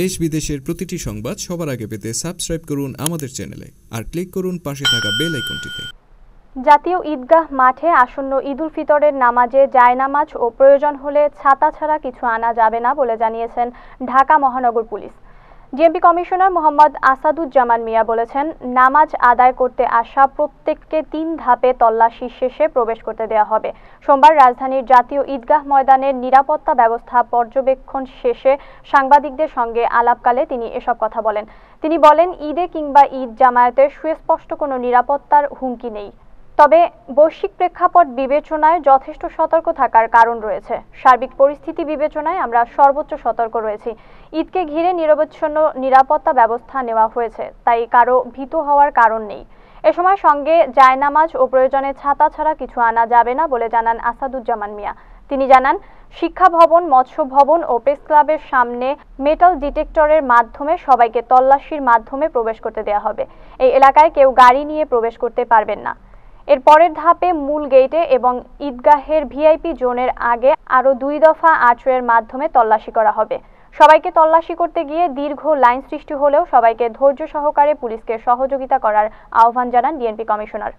দেশ বিদেশের প্রতিটি সংবাদ সবার আগে পেতে সাবস্ক্রাইব করুন আমাদের চ্যানেলে আর ক্লিক করুন পাশে থাকা বেল আইকনটিতে জাতীয় ঈদগাহ মাঠে আসন্ন ঈদুল ফিতরের নামাজে জায়নামাজ ও প্রয়োজন হলে ছাতা ছাড়া কিছু আনা যাবে না বলে জানিয়েছেন ঢাকা মহানগর police GMP commissioner Mohammad Asaduzzaman Mia বলেছেন নামাজ আদায় করতে আসা প্রত্যেককে তিন ধাপে তল্লাশি শেষে প্রবেশ করতে দেওয়া হবে সোমবার রাজধানীর জাতীয় ঈদগাহ ময়দানের নিরাপত্তা ব্যবস্থা পর্যবেক্ষণ শেষে সাংবাদিকদের সঙ্গে আলাপকালে তিনি এসব কথা বলেন তিনি বলেন ঈদে কিংবা ঈদ জামায়াতের সুস্পষ্ট কোনো নিরাপত্তার হুমকি নেই তবে বৈশ্বিক প্রেক্ষাপট বিবেচনায় যথেষ্ট সতর্ক থাকার কারণ রয়েছে সার্বিক পরিস্থিতি বিবেচনায় আমরা সর্বোচ্চ সতর্ক রয়েছি ঈদকে ঘিরে নিরবচ্ছন্ন নিরাপত্তা ব্যবস্থা নেওয়া হয়েছে তাই কারো ভীত হওয়ার কারণ নেই এ সময় সঙ্গে জায়নামাজ ও প্রয়োজনে ছাতা ছাড়া কিছু আনা যাবে না বলে জানান আসাদুজ্জামান মিয়া তিনি জানান শিক্ষা ভবন মৎস্য ভবন ও প্রেস ক্লাবের সামনে মেটাল ডিটেক্টরের মাধ্যমে সবাইকে তল্লাশির মাধ্যমে প্রবেশ করতে দেওয়া হবে এই এলাকায় কেউ গাড়ি নিয়ে প্রবেশ করতে পারবেন না এর পরের ধাপে মূল গেইটে এবং ঈদগাহের ভিআইপি জোনের আগে আরও দুই দফা আর্চওয়ের মাধ্যমে তল্লাশি করা হবে সবাইকে তল্লাশি করতে গিয়ে দীর্ঘ লাইন সৃষ্টি হলেও সবাইকে ধৈর্য সহকারে পুলিশকে সহযোগিতা করার আহ্বান জানান ডিএনপি কমিশনার